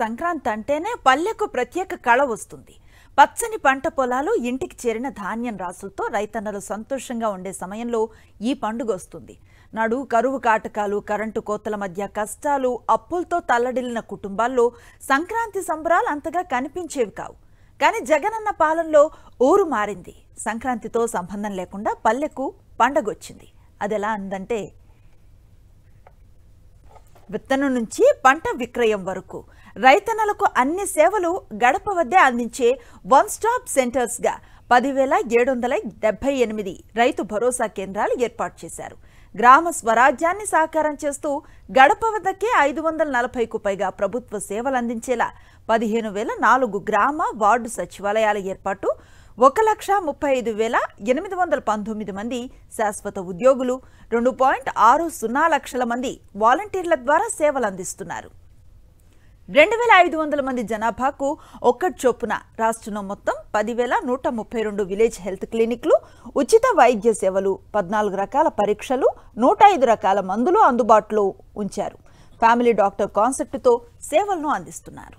సంక్రాంతి అంటేనే పల్లెకు ప్రత్యేక కళ వస్తుంది పచ్చని పంట పొలాలు ఇంటికి చేరిన ధాన్యం రాసులతో రైతన్నలు సంతోషంగా ఉండే సమయంలో ఈ పండుగ వస్తుంది నడు కరువు కాటకాలు కరెంటు కోతల మధ్య కష్టాలు అప్పులతో తల్లడిల్లిన కుటుంబాల్లో సంక్రాంతి సంబరాలు అంతగా కనిపించేవి కావు కానీ జగనన్న పాలనలో ఊరు మారింది సంక్రాంతితో సంబంధం లేకుండా పల్లెకు పండగొచ్చింది అది ఎలా అందంటే విత్తనం నుంచి పంట విక్రయం వరకు రైతన్నలకు అన్ని సేవలు గడప వద్దే అందించే వన్ స్టాప్ సెంటర్స్గా పదివేల ఏడు వందల డెబ్బై ఎనిమిది రైతు భరోసా కేంద్రాలు ఏర్పాటు చేశారు గ్రామ స్వరాజ్యాన్ని సాకారం చేస్తూ గడప వద్దకే ఐదు వందల నలభైకు పైగా ప్రభుత్వ సేవలు అందించేలా పదిహేను వేల నాలుగు గ్రామ వార్డు సచివాలయాల ఏర్పాటు ఒక లక్ష ముప్పై ఐదు వేల ఎనిమిది వందల పంతొమ్మిది మంది శాశ్వత ఉద్యోగులు రెండు పాయింట్ ఆరు సున్నా లక్షల మంది వాలంటీర్ల ద్వారా సేవలు అందిస్తున్నారు రెండు వేల ఐదు వందల మంది జనాభాకు ఒక్కటి చొప్పున రాష్ట్రంలో మొత్తం పదివేల నూట ముప్పై రెండు విలేజ్ హెల్త్ క్లినిక్లు ఉచిత వైద్య సేవలు పద్నాలుగు రకాల పరీక్షలు నూట ఐదు రకాల మందులు అందుబాటులో ఉంచారు ఫ్యామిలీ డాక్టర్ కాన్సెప్ట్తో సేవలను అందిస్తున్నారు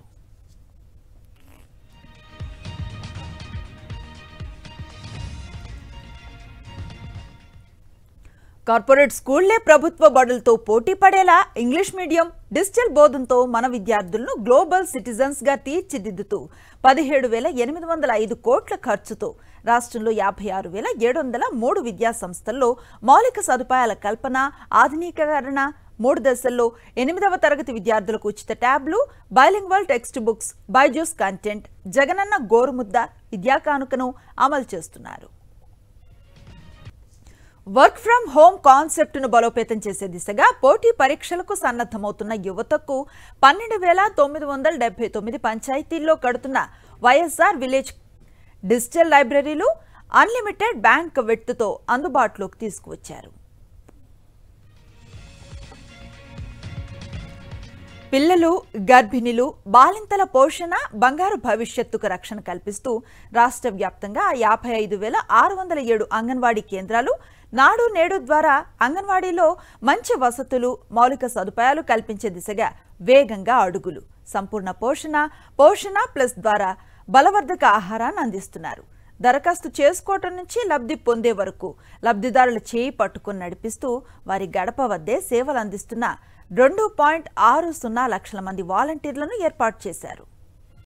కార్పొరేట్ స్కూళ్లే ప్రభుత్వ బడులతో పోటీ పడేలా ఇంగ్లీష్ మీడియం డిజిటల్ బోధనతో మన విద్యార్థులను గ్లోబల్ సిటిజన్స్గా తీర్చిదిద్దుతూ పదిహేడు వేల ఎనిమిది వందల ఐదు కోట్ల ఖర్చుతో రాష్ట్రంలో యాభై ఆరు వేల ఏడు వందల మూడు విద్యా సంస్థల్లో మౌలిక సదుపాయాల కల్పన ఆధునీకరణ మూడు దశల్లో ఎనిమిదవ తరగతి విద్యార్థులకు ఉచిత ట్యాబ్లు బైలింగ్ bilingual text books Byju's content Jagananna Gorumudda Vidya కానుకను అమలు చేస్తున్నారు వర్క్ ఫ్రం హోమ్ ను బలోపేతం చేసే దిశగా పోటీ పరీక్షలకు సన్నద్ధమవుతున్న యువతకు పన్నెండు వేల తొమ్మిది వందల డెబ్బై తొమ్మిది పంచాయతీల్లో కడుతున్న వైఎస్ఆర్ విలేజ్ డిజిటల్ లైబ్రరీలు అన్లిమిటెడ్ బ్యాంక్ వెట్టుతో అందుబాటులోకి తీసుకువచ్చారు పిల్లలు గర్భిణులు బాలింతల పోషణ బంగారు భవిష్యత్తుకు రక్షణ కల్పిస్తూ రాష్ట్ర వ్యాప్తంగా యాభై ఐదు వేల ఆరు వందల ఏడు అంగన్వాడీ కేంద్రాలు నాడు నేడు ద్వారా అంగన్వాడీలో మంచి వసతులు మౌలిక సదుపాయాలు కల్పించే దిశగా వేగంగా అడుగులు సంపూర్ణ పోషణ పోషణ ప్లస్ ద్వారా బలవర్ధక ఆహారాన్ని అందిస్తున్నారు దరఖాస్తు చేసుకోవటం నుంచి లబ్ధి పొందే వరకు లబ్ధిదారుల చేయి పట్టుకుని నడిపిస్తూ వారి గడప వద్దే సేవలు అందిస్తున్న రెండు పాయింట్ ఆరు సున్నా లక్షల మంది వాలంటీర్లను ఏర్పాటు చేశారు